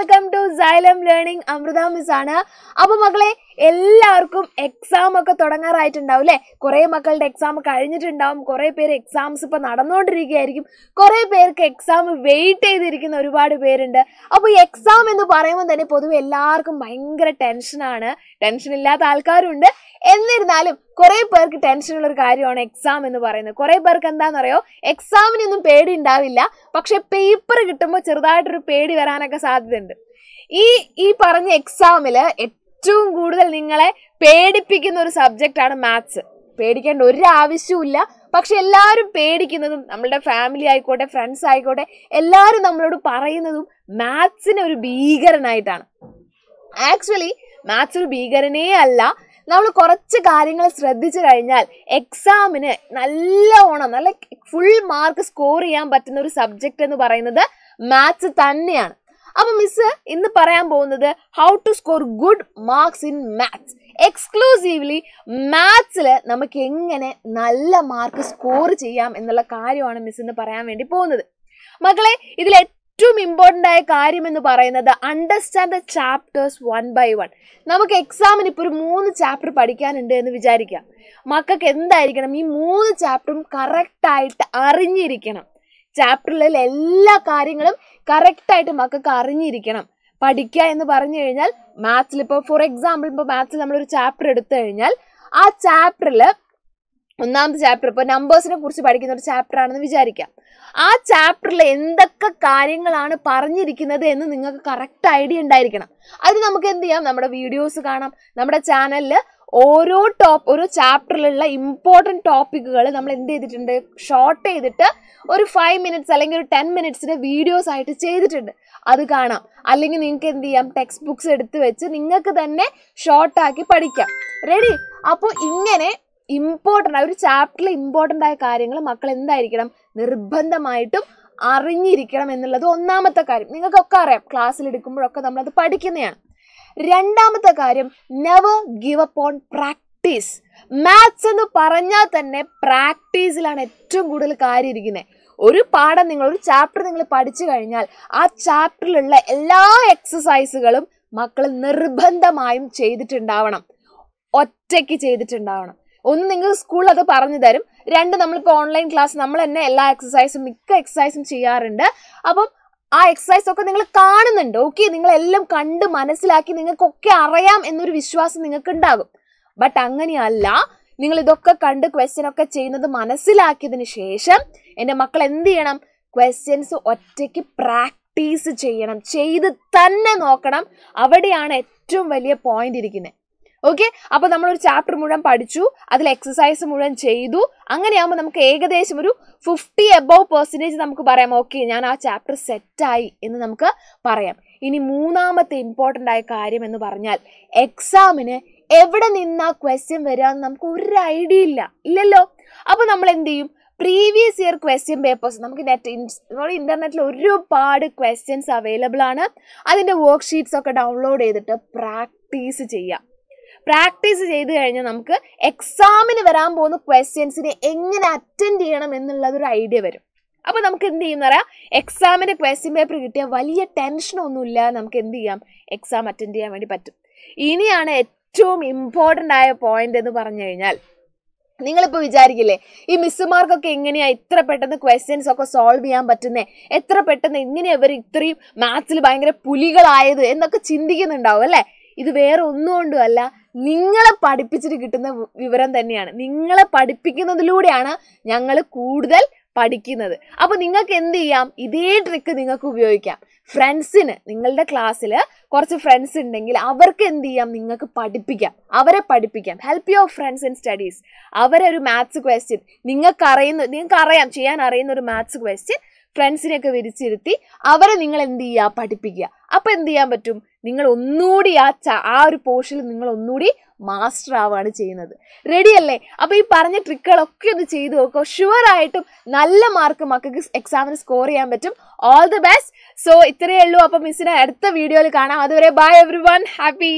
welcome to Xylem learning Amrutha miss ആണ് അപ്പൊ മക്കളെ എല്ലാവർക്കും എക്സാം ഒക്കെ തുടങ്ങാറായിട്ടുണ്ടാവും അല്ലെ കുറെ മക്കളുടെ എക്സാം കഴിഞ്ഞിട്ടുണ്ടാവും കുറെ പേര് എക്സാംസ് ഇപ്പൊ നടന്നുകൊണ്ടിരിക്കുകയായിരിക്കും കുറെ പേർക്ക് എക്സാം വെയിറ്റ് ചെയ്തിരിക്കുന്ന ഒരുപാട് പേരുണ്ട് അപ്പൊ ഈ എക്സാം എന്ന് പറയുമ്പോൾ തന്നെ പൊതുവെ എല്ലാവർക്കും ഭയങ്കര ടെൻഷനാണ് ടെൻഷൻ ഇല്ലാത്ത ആൾക്കാരുണ്ട് എന്നിരുന്നാലും കുറെ പേർക്ക് ടെൻഷനുള്ള ഒരു കാര്യമാണ് എക്സാം എന്ന് പറയുന്നത് കുറെ പേർക്ക് എന്താണെന്നറിയോ എക്സാമിനൊന്നും പേടി ഉണ്ടാവില്ല പക്ഷെ പേപ്പർ കിട്ടുമ്പോൾ ചെറുതായിട്ടൊരു പേടി വരാനൊക്കെ സാധ്യതയുണ്ട് ഈ ഈ പറഞ്ഞ എക്സാമില് ഏറ്റവും കൂടുതൽ നിങ്ങളെ പേടിപ്പിക്കുന്ന ഒരു സബ്ജക്റ്റ് ആണ് മാത്സ് പേടിക്കേണ്ട ഒരു ആവശ്യവുമില്ല പക്ഷെ എല്ലാവരും പേടിക്കുന്നതും നമ്മളുടെ ഫാമിലി ആയിക്കോട്ടെ ഫ്രണ്ട്സ് ആയിക്കോട്ടെ എല്ലാവരും നമ്മളോട് പറയുന്നതും മാത്സിനെ ഒരു ഭീകരനായിട്ടാണ് ആക്ച്വലി മാത്സ് ഒരു ഭീകരനേ അല്ല നമ്മൾ കുറച്ച് കാര്യങ്ങൾ ശ്രദ്ധിച്ചു കഴിഞ്ഞാൽ എക്സാമിന് നല്ല ഓണം നല്ല ഫുൾ മാർക്ക് സ്കോർ ചെയ്യാൻ പറ്റുന്ന ഒരു സബ്ജക്റ്റ് എന്ന് പറയുന്നത് മാത്സ് തന്നെയാണ് അപ്പൊ മിസ് ഇന്ന് പറയാൻ പോകുന്നത് how to score good marks in maths exclusively മാത്സിൽ നമുക്ക് എങ്ങനെ നല്ല മാർക്ക് സ്കോർ ചെയ്യാം എന്നുള്ള കാര്യമാണ് മിസ് ഇന്ന് പറയാൻ വേണ്ടി പോകുന്നത് മക്കളെ ഇതിൽ ഏറ്റവും ഇമ്പോർട്ടൻ്റ് ആയ കാര്യം എന്ന് പറയുന്നത് understand the chapters one by one നമുക്ക് എക്സാമിന് ഇപ്പോൾ ഒരു മൂന്ന് ചാപ്റ്റർ പഠിക്കാനുണ്ട് എന്ന് വിചാരിക്കാം മക്കൾക്ക് എന്തായിരിക്കണം ഈ മൂന്ന് ചാപ്റ്ററും കറക്റ്റായിട്ട് അറിഞ്ഞിരിക്കണം ചാപ്റ്ററിലുള്ള എല്ലാ കാര്യങ്ങളും കറക്റ്റായിട്ട് മക്കൾക്ക് അറിഞ്ഞിരിക്കണം പഠിക്കുക എന്ന് പറഞ്ഞു കഴിഞ്ഞാൽ മാത്സിൽ ഇപ്പോൾ ഫോർ എക്സാമ്പിൾ ഇപ്പോൾ മാത്സിൽ നമ്മളൊരു ചാപ്റ്റർ എടുത്തു കഴിഞ്ഞാൽ ആ ചാപ്റ്ററിൽ ഒന്നാമത്തെ ചാപ്റ്റർ ഇപ്പോൾ നമ്പേഴ്സിനെ കുറിച്ച് പഠിക്കുന്ന ഒരു ചാപ്റ്റർ ആണെന്ന് വിചാരിക്കാം ആ ചാപ്റ്ററിൽ എന്തൊക്കെ കാര്യങ്ങളാണ് പറഞ്ഞിരിക്കുന്നത് എന്ന് നിങ്ങൾക്ക് കറക്റ്റ് ഐഡിയ ഉണ്ടായിരിക്കണം അത് നമുക്ക് എന്ത് ചെയ്യാം നമ്മുടെ വീഡിയോസ് കാണാം നമ്മുടെ ചാനലിൽ ഓരോ ടോപ്പ് ഓരോ ചാപ്റ്ററിലുള്ള ഇമ്പോർട്ടൻറ്റ് ടോപ്പിക്കുകൾ നമ്മൾ എന്ത് ചെയ്തിട്ടുണ്ട് ഷോർട്ട് ചെയ്തിട്ട് ഒരു ഫൈവ് മിനിറ്റ്സ് അല്ലെങ്കിൽ ഒരു ടെൻ മിനിറ്റ്സിൻ്റെ വീഡിയോസ് ആയിട്ട് ചെയ്തിട്ടുണ്ട് അത് കാണാം അല്ലെങ്കിൽ നിങ്ങൾക്ക് എന്ത് ചെയ്യാം ടെക്സ്റ്റ് ബുക്ക്സ് എടുത്ത് വെച്ച് നിങ്ങൾക്ക് തന്നെ ഷോർട്ടാക്കി പഠിക്കാം റെഡി അപ്പോൾ ഇങ്ങനെ ഇമ്പോർട്ടൻ്റ് ഒരു ചാപ്റ്ററിൽ ഇമ്പോർട്ടൻ്റ് ആയ കാര്യങ്ങൾ മക്കൾ എന്തായിരിക്കണം നിർബന്ധമായിട്ടും അറിഞ്ഞിരിക്കണം എന്നുള്ളത് ഒന്നാമത്തെ കാര്യം നിങ്ങൾക്കൊക്കെ അറിയാം ക്ലാസ്സിൽ എടുക്കുമ്പോഴൊക്കെ നമ്മളത് പഠിക്കുന്നതാണ് രണ്ടാമത്തെ കാര്യം never give up on practice maths എന്ന് പറഞ്ഞാൽ തന്നെ പ്രാക്ടീസിലാണ് ഏറ്റവും കൂടുതൽ കാര്യം ഇരിക്കുന്നത് ഒരു പാഠം നിങ്ങൾ ഒരു ചാപ്റ്റർ നിങ്ങൾ പഠിച്ചു കഴിഞ്ഞാൽ ആ ചാപ്റ്ററിലുള്ള എല്ലാ എക്സസൈസുകളും മക്കൾ നിർബന്ധമായും ചെയ്തിട്ടുണ്ടാവണം ഒറ്റയ്ക്ക് ചെയ്തിട്ടുണ്ടാവണം ഒന്ന് നിങ്ങൾ സ്കൂളിൽ അത് പറഞ്ഞു തരും രണ്ട് നമ്മളിപ്പോൾ ഓൺലൈൻ ക്ലാസ് നമ്മൾ തന്നെ എല്ലാ എക്സസൈസും മിക്ക എക്സസൈസും ചെയ്യാറുണ്ട് അപ്പം ആ എക്സസൈസ് ഒക്കെ നിങ്ങൾ കാണുന്നുണ്ട് ഓക്കെ നിങ്ങൾ എല്ലാം കണ്ട് മനസ്സിലാക്കി നിങ്ങൾക്കൊക്കെ അറിയാം എന്നൊരു വിശ്വാസം നിങ്ങൾക്ക് ഉണ്ടാകും ബട്ട് അങ്ങനെയല്ല നിങ്ങൾ ഇതൊക്കെ കണ്ട് ക്വസ്റ്റ്യൻ ഒക്കെ ചെയ്യുന്നത് മനസ്സിലാക്കിയതിന് ശേഷം എൻ്റെ മക്കൾ എന്ത് ചെയ്യണം ക്വസ്റ്റ്യൻസ് ഒറ്റയ്ക്ക് പ്രാക്ടീസ് ചെയ്യണം ചെയ്ത് തന്നെ നോക്കണം അവിടെയാണ് ഏറ്റവും വലിയ പോയിന്റ് ഇരിക്കുന്നത് ഓക്കെ അപ്പൊ ഒരു ചാപ്റ്റർ മുഴുവൻ പഠിച്ചു അതിൽ എക്സസൈസ് മുഴുവൻ ചെയ്തു അങ്ങനെയാകുമ്പോൾ നമുക്ക് ഏകദേശം ഒരു ഫിഫ്റ്റി എബവ് പെർസെൻറ്റേജ് നമുക്ക് പറയാം ഓക്കെ ഞാൻ ആ ചാപ്റ്റർ സെറ്റായി എന്ന് നമുക്ക് പറയാം ഇനി മൂന്നാമത്തെ ഇമ്പോർട്ടൻ്റ് ആയ കാര്യം എന്ന് പറഞ്ഞാൽ എക്സാമിന് എവിടെ നിന്നാ ക്വസ്റ്റ്യൻ വരിക എന്ന് നമുക്ക് ഒരു ഐഡിയ ഇല്ല ഇല്ലല്ലോ അപ്പോൾ നമ്മൾ എന്ത് ചെയ്യും പ്രീവിയസ് ഇയർ ക്വസ്റ്റ്യൻ പേപ്പേഴ്സ് നമുക്ക് നെറ്റ് നമ്മുടെ ഇൻ്റർനെറ്റിൽ ഒരുപാട് ക്വസ്റ്റ്യൻസ് അവൈലബിൾ ആണ് അതിൻ്റെ വർക്ക് ഷീറ്റ്സ് ഒക്കെ ഡൗൺലോഡ് ചെയ്തിട്ട് പ്രാക്ടീസ് ചെയ്യാം പ്രാക്ടീസ് ചെയ്ത് കഴിഞ്ഞാൽ നമുക്ക് എക്സാമിന് വരാൻ പോകുന്ന ക്വസ്റ്റ്യൻസിനെ എങ്ങനെ അറ്റൻഡ് ചെയ്യണം എന്നുള്ളതൊരു ഐഡിയ വരും അപ്പോൾ നമുക്ക് എന്ത് ചെയ്യുന്ന പറയാം എക്സാമിൻ്റെ ക്വസ്റ്റ്യൻ പേപ്പർ കിട്ടിയ വലിയ ടെൻഷനൊന്നുമില്ല നമുക്ക് എന്ത് ചെയ്യാം എക്സാം അറ്റൻഡ് ചെയ്യാൻ വേണ്ടി പറ്റും ഇനിയാണ് ഏറ്റവും ഇമ്പോർട്ടൻ്റ് ആയ പോയിന്റ് എന്ന് പറഞ്ഞു കഴിഞ്ഞാൽ നിങ്ങളിപ്പോൾ വിചാരിക്കില്ലേ ഈ മിസ്സുമാർക്കൊക്കെ എങ്ങനെയാണ് ഇത്ര പെട്ടെന്ന് ക്വസ്റ്റ്യൻസ് ഒക്കെ സോൾവ് ചെയ്യാൻ പറ്റുന്നത് എത്ര പെട്ടെന്ന് എങ്ങനെയാണ് ഇവർ ഇത്രയും മാത്സിൽ ഭയങ്കര പുലികളായത് എന്നൊക്കെ ചിന്തിക്കുന്നുണ്ടാവും അല്ലേ ഇത് വേറെ ഒന്നും നിങ്ങളെ പഠിപ്പിച്ചിട്ട് കിട്ടുന്ന വിവരം തന്നെയാണ് നിങ്ങളെ പഠിപ്പിക്കുന്നതിലൂടെയാണ് ഞങ്ങൾ കൂടുതൽ പഠിക്കുന്നത് അപ്പോൾ നിങ്ങൾക്ക് എന്ത് ചെയ്യാം ഇതേ ട്രിക്ക് നിങ്ങൾക്ക് ഉപയോഗിക്കാം ഫ്രണ്ട്സിന് നിങ്ങളുടെ ക്ലാസ്സിൽ കുറച്ച് ഫ്രണ്ട്സ് ഉണ്ടെങ്കിൽ അവർക്ക് എന്ത് ചെയ്യാം നിങ്ങൾക്ക് പഠിപ്പിക്കാം അവരെ പഠിപ്പിക്കാം help your friends in studies അവരെ ഒരു മാത്സ് ക്വസ്റ്റ്യൻ നിങ്ങൾക്ക് അറിയുന്ന നിങ്ങൾക്ക് അറിയാം ചെയ്യാൻ അറിയുന്ന ഒരു മാത്സ് ക്വസ്റ്റ്യൻ ഫ്രണ്ട്സിനെയൊക്കെ വിരിച്ചിരുത്തി അവരെ നിങ്ങൾ എന്ത് ചെയ്യുക പഠിപ്പിക്കുക അപ്പോൾ എന്ത് ചെയ്യാൻ പറ്റും നിങ്ങൾ ഒന്നുകൂടി ആ ആ ഒരു പോർഷനിൽ നിങ്ങൾ ഒന്നുകൂടി മാസ്റ്റർ ആവുകയാണ് ചെയ്യുന്നത് റെഡിയല്ലേ അപ്പോൾ ഈ പറഞ്ഞ ട്രിക്കുകളൊക്കെ ഒന്ന് ചെയ്തു നോക്കുക ഷുവർ ആയിട്ടും നല്ല മാർക്ക് മക്കൾക്ക് എക്സാമിന് സ്കോർ ചെയ്യാൻ പറ്റും ഓൾ ദി ബെസ്റ്റ് സോ ഇത്രയേ ഉള്ളൂ അപ്പോൾ മിസ്സിനെ അടുത്ത വീഡിയോയിൽ കാണാം അതുവരെ ബൈ എവ്രി വൺ ഹാപ്പി